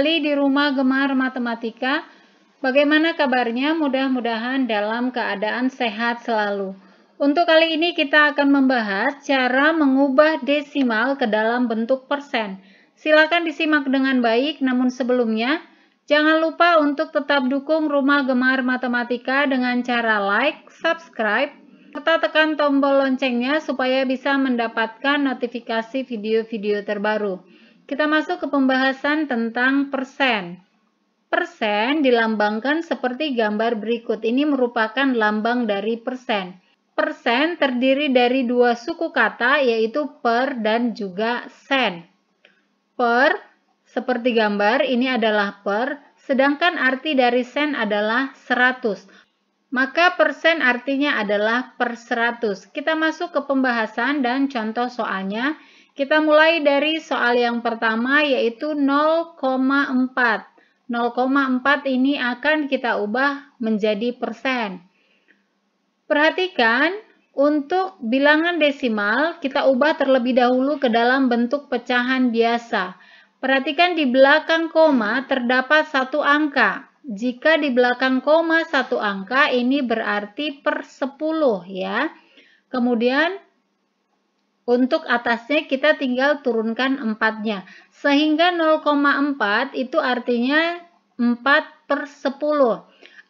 kembali di rumah gemar matematika. Bagaimana kabarnya? Mudah-mudahan dalam keadaan sehat selalu. Untuk kali ini kita akan membahas cara mengubah desimal ke dalam bentuk persen. Silakan disimak dengan baik, namun sebelumnya jangan lupa untuk tetap dukung Rumah Gemar Matematika dengan cara like, subscribe, serta tekan tombol loncengnya supaya bisa mendapatkan notifikasi video-video terbaru. Kita masuk ke pembahasan tentang persen. Persen dilambangkan seperti gambar berikut. Ini merupakan lambang dari persen. Persen terdiri dari dua suku kata yaitu per dan juga sen. Per seperti gambar ini adalah per, sedangkan arti dari sen adalah 100. Maka persen artinya adalah per 100. Kita masuk ke pembahasan dan contoh soalnya. Kita mulai dari soal yang pertama yaitu 0,4. 0,4 ini akan kita ubah menjadi persen. Perhatikan, untuk bilangan desimal kita ubah terlebih dahulu ke dalam bentuk pecahan biasa. Perhatikan di belakang koma terdapat satu angka, jika di belakang koma satu angka ini berarti per 10 ya. Kemudian untuk atasnya kita tinggal turunkan 4-nya. Sehingga 0,4 itu artinya 4 per 10.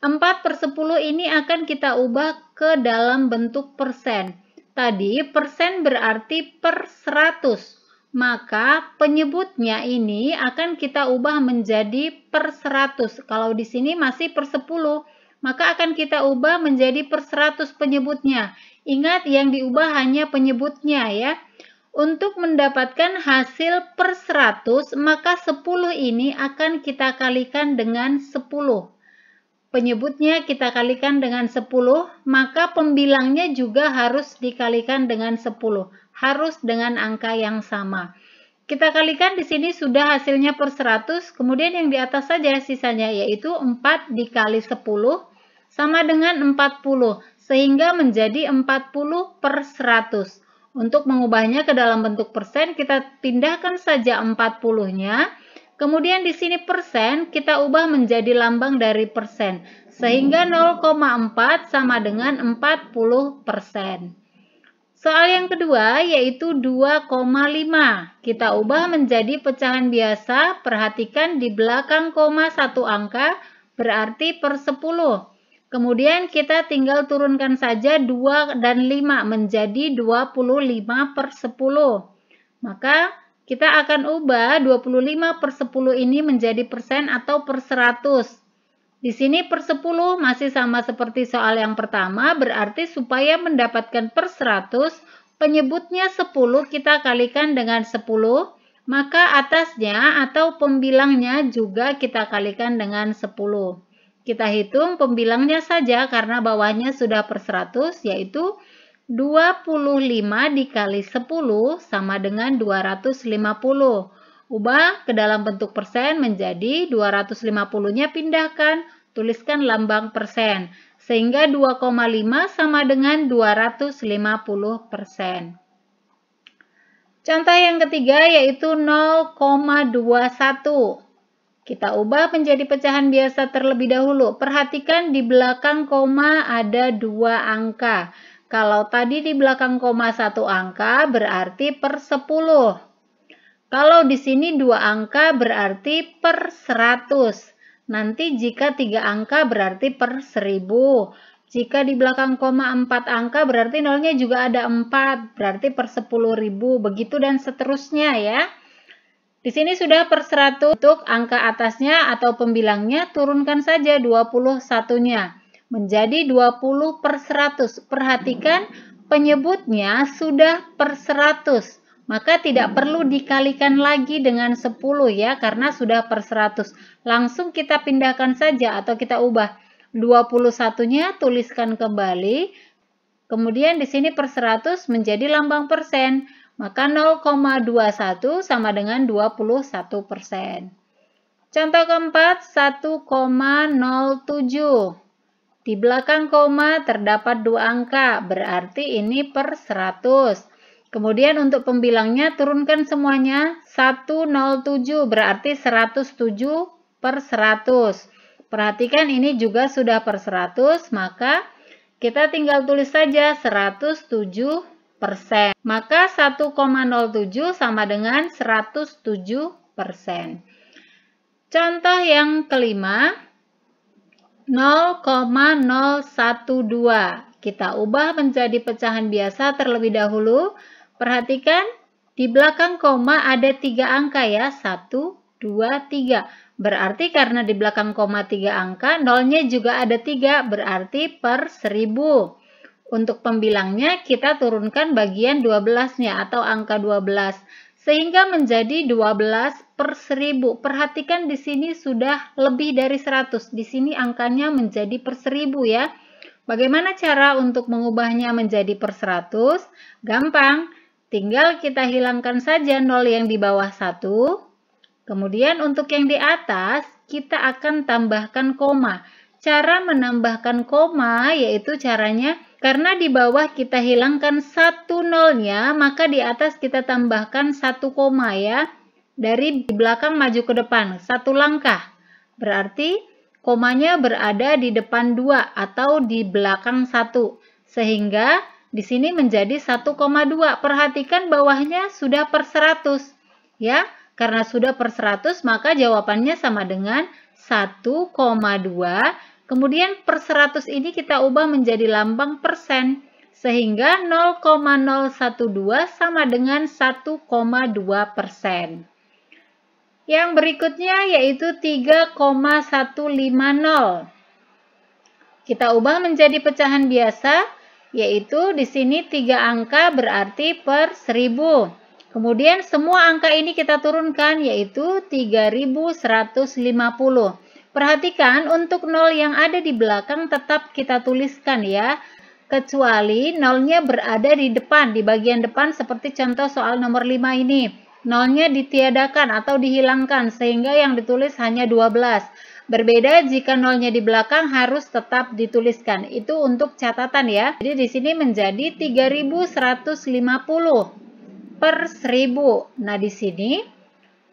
4 per 10 ini akan kita ubah ke dalam bentuk persen. Tadi persen berarti per 100. Maka penyebutnya ini akan kita ubah menjadi per 100. Kalau di sini masih per 10, maka akan kita ubah menjadi per 100 penyebutnya Ingat yang diubah hanya penyebutnya ya. Untuk mendapatkan hasil per 100, maka 10 ini akan kita kalikan dengan 10. Penyebutnya kita kalikan dengan 10, maka pembilangnya juga harus dikalikan dengan 10. Harus dengan angka yang sama. Kita kalikan di sini sudah hasilnya per 100, kemudian yang di atas saja sisanya yaitu 4 dikali 10 sama dengan 40 sehingga menjadi 40 per 100. Untuk mengubahnya ke dalam bentuk persen, kita pindahkan saja 40-nya. Kemudian di sini persen, kita ubah menjadi lambang dari persen. Sehingga 0,4 sama dengan 40 persen. Soal yang kedua yaitu 2,5. Kita ubah menjadi pecahan biasa, perhatikan di belakang koma satu angka berarti per 10. Kemudian kita tinggal turunkan saja 2 dan 5 menjadi 25 per 10. Maka kita akan ubah 25 per 10 ini menjadi persen atau per 100. Di sini per 10 masih sama seperti soal yang pertama, berarti supaya mendapatkan per 100, penyebutnya 10 kita kalikan dengan 10, maka atasnya atau pembilangnya juga kita kalikan dengan 10. Kita hitung pembilangnya saja karena bawahnya sudah per 100 yaitu 25 dikali 10 sama dengan 250. Ubah ke dalam bentuk persen menjadi 250-nya pindahkan, tuliskan lambang persen. Sehingga 2,5 sama dengan 250 persen. Contoh yang ketiga yaitu 0,21. Kita ubah menjadi pecahan biasa terlebih dahulu. Perhatikan di belakang koma ada dua angka. Kalau tadi di belakang koma satu angka berarti per sepuluh. Kalau di sini dua angka berarti per seratus. Nanti jika tiga angka berarti per seribu. Jika di belakang koma empat angka berarti nolnya juga ada empat berarti per sepuluh ribu begitu dan seterusnya ya. Di sini sudah per 100 untuk angka atasnya atau pembilangnya turunkan saja 21-nya menjadi 20 per 100. Perhatikan penyebutnya sudah per 100. Maka tidak perlu dikalikan lagi dengan 10 ya karena sudah per 100. Langsung kita pindahkan saja atau kita ubah 21-nya tuliskan kembali. Kemudian di sini per 100 menjadi lambang persen. Maka 0,21 sama dengan 21 persen. Contoh keempat, 1,07. Di belakang koma terdapat dua angka, berarti ini per 100. Kemudian untuk pembilangnya turunkan semuanya 107 berarti 107 per 100. Perhatikan ini juga sudah per 100 maka kita tinggal tulis saja 107 persen. Maka 1,07 sama dengan 107 persen. Contoh yang kelima, 0,012. Kita ubah menjadi pecahan biasa terlebih dahulu. Perhatikan, di belakang koma ada tiga angka ya, 1, 2, 3. Berarti karena di belakang koma tiga angka, nolnya juga ada tiga, berarti per seribu. Untuk pembilangnya kita turunkan bagian 12-nya atau angka 12 sehingga menjadi 12 per 1000. Perhatikan di sini sudah lebih dari 100. Di sini angkanya menjadi per 1000 ya. Bagaimana cara untuk mengubahnya menjadi per 100? Gampang, tinggal kita hilangkan saja nol yang di bawah 1. Kemudian untuk yang di atas, kita akan tambahkan koma. Cara menambahkan koma yaitu caranya karena di bawah kita hilangkan satu nolnya, maka di atas kita tambahkan satu koma ya. Dari belakang maju ke depan, satu langkah. Berarti komanya berada di depan dua atau di belakang satu. Sehingga di sini menjadi 1,2. Perhatikan bawahnya sudah per 100. Ya, karena sudah per 100 maka jawabannya sama dengan 1,2 Kemudian per 100 ini kita ubah menjadi lambang persen sehingga 0,012 sama dengan 1,2 persen. Yang berikutnya yaitu 3,150. Kita ubah menjadi pecahan biasa, yaitu di sini 3 angka berarti per 1000. Kemudian semua angka ini kita turunkan yaitu 3150. Perhatikan untuk nol yang ada di belakang tetap kita tuliskan ya, kecuali nolnya berada di depan, di bagian depan seperti contoh soal nomor 5 ini. Nolnya ditiadakan atau dihilangkan sehingga yang ditulis hanya 12. Berbeda jika nolnya di belakang harus tetap dituliskan. Itu untuk catatan ya. Jadi di sini menjadi 3150 per 1000. Nah, di sini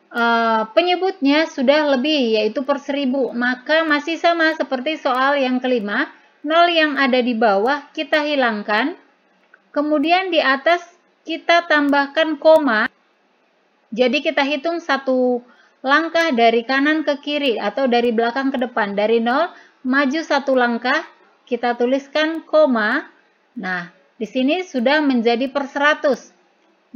Eh, penyebutnya sudah lebih yaitu per seribu maka masih sama seperti soal yang kelima nol yang ada di bawah kita hilangkan kemudian di atas kita tambahkan koma jadi kita hitung satu langkah dari kanan ke kiri atau dari belakang ke depan dari nol maju satu langkah kita tuliskan koma nah di sini sudah menjadi per 100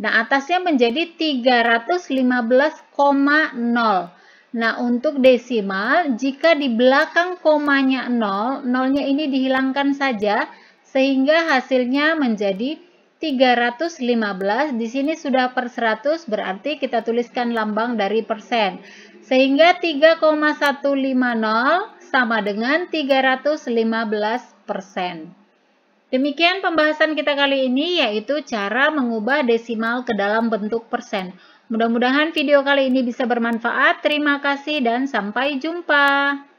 Nah, atasnya menjadi 315,0. Nah, untuk desimal, jika di belakang komanya 0, 0-nya ini dihilangkan saja, sehingga hasilnya menjadi 315. Di sini sudah per 100, berarti kita tuliskan lambang dari persen. Sehingga 3,150 sama dengan 315 persen. Demikian pembahasan kita kali ini yaitu cara mengubah desimal ke dalam bentuk persen. Mudah-mudahan video kali ini bisa bermanfaat. Terima kasih dan sampai jumpa.